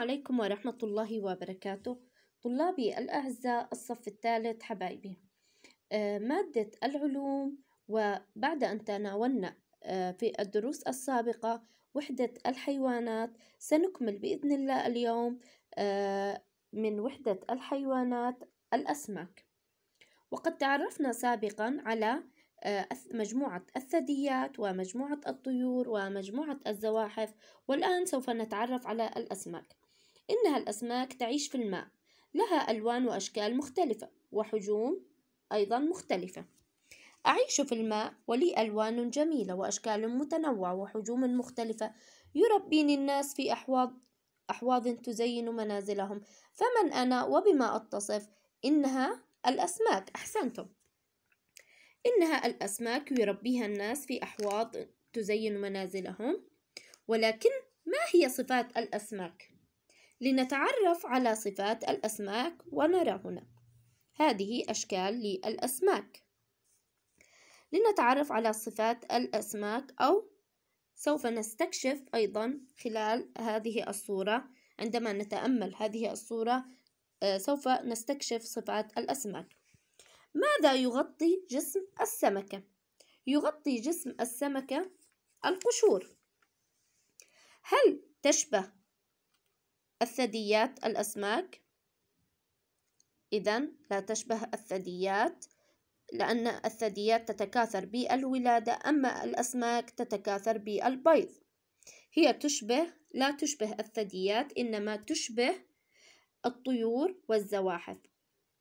عليكم ورحمة الله وبركاته طلابي الأعزاء الصف الثالث حبايبي آه، مادة العلوم وبعد أن تناولنا آه، في الدروس السابقة وحدة الحيوانات سنكمل بإذن الله اليوم آه، من وحدة الحيوانات الأسماك وقد تعرفنا سابقا على مجموعة الثدييات ومجموعة الطيور ومجموعة الزواحف والآن سوف نتعرف على الأسماك إنها الأسماك تعيش في الماء لها ألوان وأشكال مختلفة وحجوم أيضا مختلفة أعيش في الماء ولي ألوان جميلة وأشكال متنوعة وحجوم مختلفة يربيني الناس في أحواض أحواض تزين منازلهم فمن أنا وبما أتصف إنها الأسماك أحسنتم إنها الأسماك يربيها الناس في أحواض تزين منازلهم ولكن ما هي صفات الأسماك؟ لنتعرف على صفات الأسماك ونرى هنا هذه أشكال للأسماك لنتعرف على صفات الأسماك أو سوف نستكشف أيضا خلال هذه الصورة عندما نتأمل هذه الصورة آه، سوف نستكشف صفات الأسماك ماذا يغطي جسم السمكة؟ يغطي جسم السمكة القشور هل تشبه الثدييات الأسماك إذا لا تشبه الثدييات لأن الثدييات تتكاثر بالولادة أما الأسماك تتكاثر بالبيض هي تشبه لا تشبه الثدييات إنما تشبه الطيور والزواحف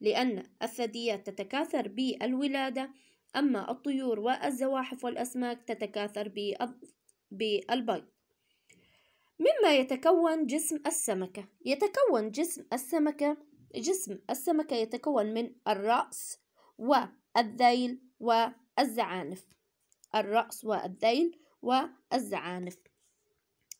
لأن الثدييات تتكاثر بالولادة أما الطيور والزواحف والأسماك تتكاثر بالبيض مما يتكون جسم السمكة يتكون جسم السمكة جسم السمكة يتكون من الرأس والذيل والزعانف الرأس والذيل والزعانف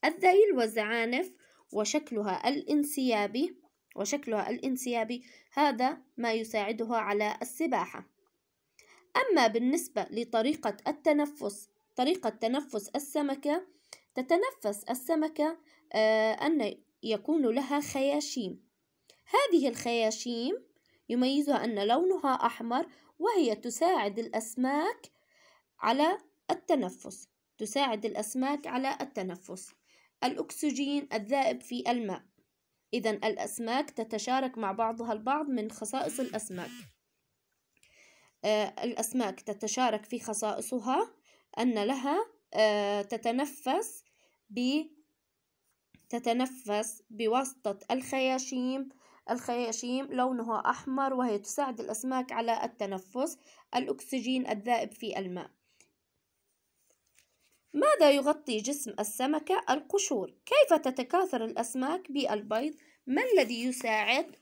الذيل والزعانف وشكلها الانسيابي وشكلها الانسيابي هذا ما يساعدها على السباحة أما بالنسبة لطريقة التنفس طريقة تنفس السمكة تتنفس السمكة آه، أن يكون لها خياشيم هذه الخياشيم يميزها أن لونها أحمر وهي تساعد الأسماك على التنفس تساعد الأسماك على التنفس الأكسجين الذائب في الماء إذا الأسماك تتشارك مع بعضها البعض من خصائص الأسماك آه، الأسماك تتشارك في خصائصها أن لها آه، تتنفس ب تتنفس بواسطة الخياشيم الخياشيم لونها أحمر وهي تساعد الأسماك على التنفس الأكسجين الذائب في الماء ماذا يغطي جسم السمكة؟ القشور كيف تتكاثر الأسماك بالبيض؟ ما الذي يساعد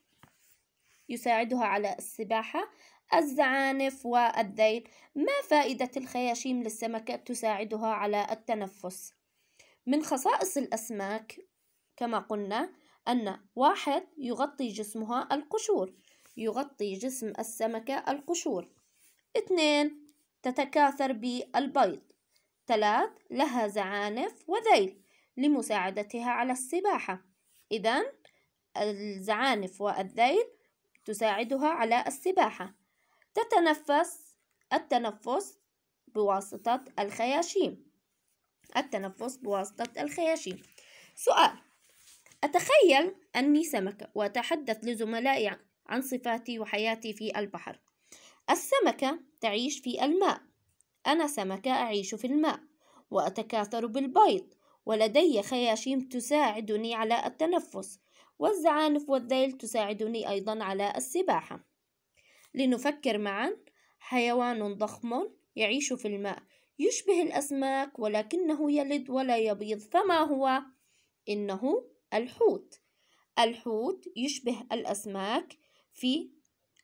يساعدها على السباحة؟ الزعانف والذيل ما فائدة الخياشيم للسمكة تساعدها على التنفس؟ من خصائص الأسماك كما قلنا أن واحد يغطي جسمها القشور يغطي جسم السمكة القشور اثنين تتكاثر بالبيض ثلاث لها زعانف وذيل لمساعدتها على السباحة إذا الزعانف والذيل تساعدها على السباحة تتنفس التنفس بواسطة الخياشيم التنفس بواسطة الخياشيم سؤال أتخيل أني سمكة وأتحدث لزملائي عن صفاتي وحياتي في البحر السمكة تعيش في الماء أنا سمكة أعيش في الماء وأتكاثر بالبيض ولدي خياشيم تساعدني على التنفس والزعانف والذيل تساعدني أيضا على السباحة لنفكر معا حيوان ضخم يعيش في الماء يشبه الأسماك ولكنه يلد ولا يبيض فما هو؟ إنه الحوت الحوت يشبه الأسماك في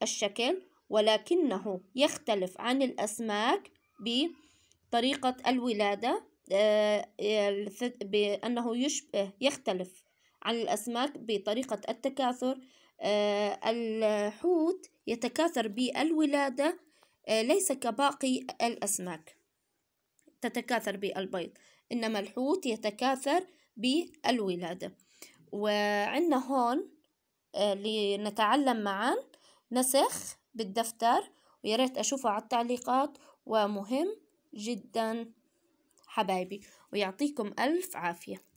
الشكل ولكنه يختلف عن الأسماك بطريقة الولادة آه، آه، بأنه يشبه يختلف عن الأسماك بطريقة التكاثر آه، الحوت يتكاثر بالولادة ليس كباقي الأسماك تتكاثر بالبيض إنما الحوت يتكاثر بالولادة وعندنا هون آه، لنتعلم معا نسخ بالدفتر ويا ريت أشوفه على التعليقات ومهم جدا حبايبي ويعطيكم ألف عافية